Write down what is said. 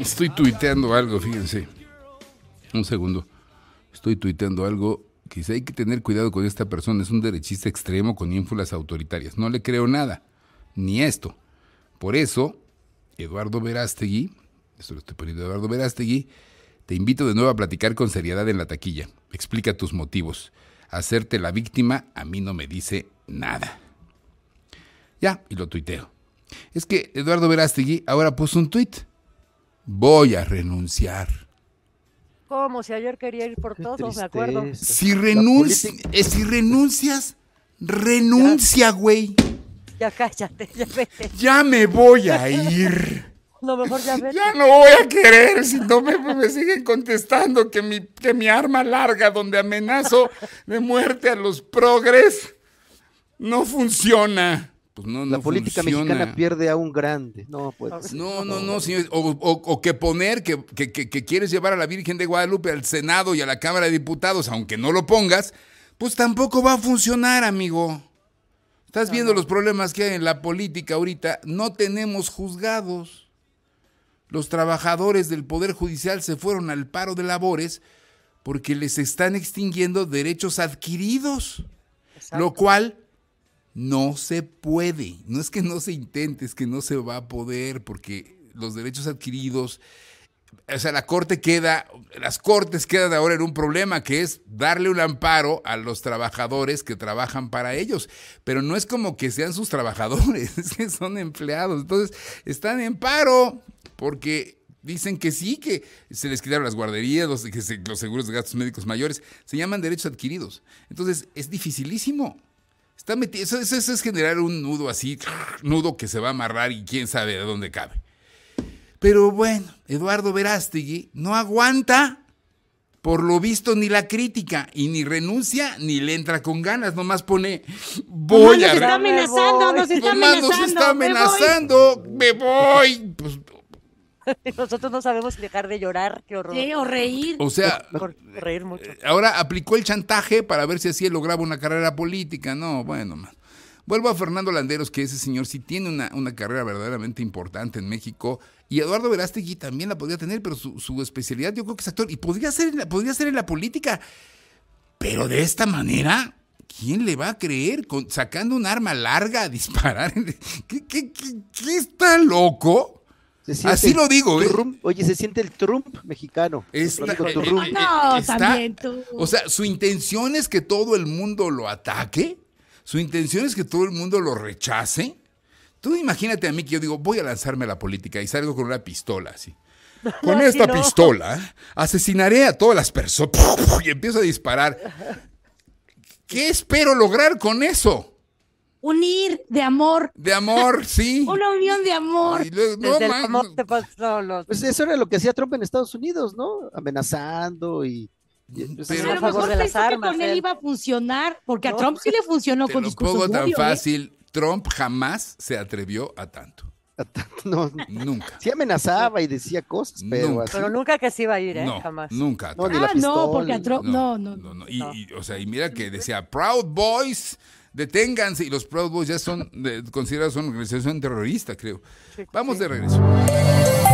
estoy tuiteando algo, fíjense. Un segundo. Estoy tuiteando algo. Quizá hay que tener cuidado con esta persona. Es un derechista extremo con ínfulas autoritarias. No le creo nada. Ni esto. Por eso, Eduardo Verástegui, esto lo estoy poniendo Eduardo Verástegui, te invito de nuevo a platicar con seriedad en la taquilla. Explica tus motivos. Hacerte la víctima a mí no me dice nada. Ya, y lo tuiteo. Es que Eduardo Verástegui ahora puso un tuit. Voy a renunciar. Como Si ayer quería ir por todos, me acuerdo. Eh, si, renuncias, renuncia, güey. Ya, cállate, ya vete. Ya me voy a ir. No, mejor ya, no voy a querer si no me, siguen contestando que que mi arma larga donde amenazo de muerte a los progres no funciona. Pues, la política mexicana pierde a un grande. No, pues. No, no, O, que poner que, quieres llevar a la Virgen de Guadalupe al Senado y a la Cámara de Diputados, aunque no lo pongas, pues tampoco va a funcionar, amigo. Estás viendo los problemas que hay en la política ahorita. No tenemos juzgados. Los trabajadores del Poder Judicial se fueron al paro de labores porque les están extinguiendo derechos adquiridos, lo cual no se puede, no es que no se intente, es que no se va a poder porque los derechos adquiridos, o sea, la corte queda, las cortes quedan ahora en un problema que es darle un amparo a los trabajadores que trabajan para ellos, pero no es como que sean sus trabajadores, es que son empleados, entonces están en paro porque dicen que sí, que se les quitaron las guarderías, los, que los seguros de gastos médicos mayores, se llaman derechos adquiridos, entonces es dificilísimo. Está eso, es generar un nudo así, nudo que se va a amarrar y quién sabe de dónde cabe. Pero bueno, Eduardo Verástegui no aguanta, por lo visto, ni la crítica, y ni renuncia, ni le entra con ganas, nomás pone, pues voy a... Nos está amenazando, nos pues está amenazando. Nos está amenazando, me voy Nosotros no sabemos dejar de llorar, qué horror. o reír. O sea, reír mucho. Eh, ahora aplicó el chantaje para ver si así lograba una carrera política. No, bueno, Vuelvo a Fernando Landeros, que ese señor sí tiene una, carrera verdaderamente importante en México. Y Eduardo Verástegui también la podría tener, pero su, especialidad yo creo que es actor. Y podría ser, podría ser en la política. Pero de esta manera, ¿quién le va a creer? sacando un arma larga a disparar. ¿Qué, qué, qué, qué está loco? Así lo digo, ¿eh? oye, se siente el Trump mexicano. Ah, no, también tú. O sea, su intención es que todo el mundo lo ataque, su intención es que todo el mundo lo rechace. Tú imagínate a mí que yo digo, voy a lanzarme a la política y salgo con una pistola así. Con esta pistola asesinaré a todas las personas y empiezo a disparar. ¿Qué espero lograr con eso? unir de amor. De amor, sí. Una unión de amor. no, amor te pasó pues eso era lo que hacía Trump en Estados Unidos, ¿no? Amenazando y... pero, pues, a lo de que con él, iba a funcionar, porque a Trump sí le funcionó te con lo pongo tan ¿eh? fácil. Trump jamás se atrevió a tanto. A tanto no, nunca. Sí amenazaba y decía cosas, pero nunca. Pero nunca que se iba a ir, ¿eh? jamás. Nunca. No, ah, no, porque Trump, no, no, no. y, o sea, y mira que decía Proud Boys, deténganse. Y los Proud Boys ya son de, considerados una organización terrorista, creo. Vamos de regreso.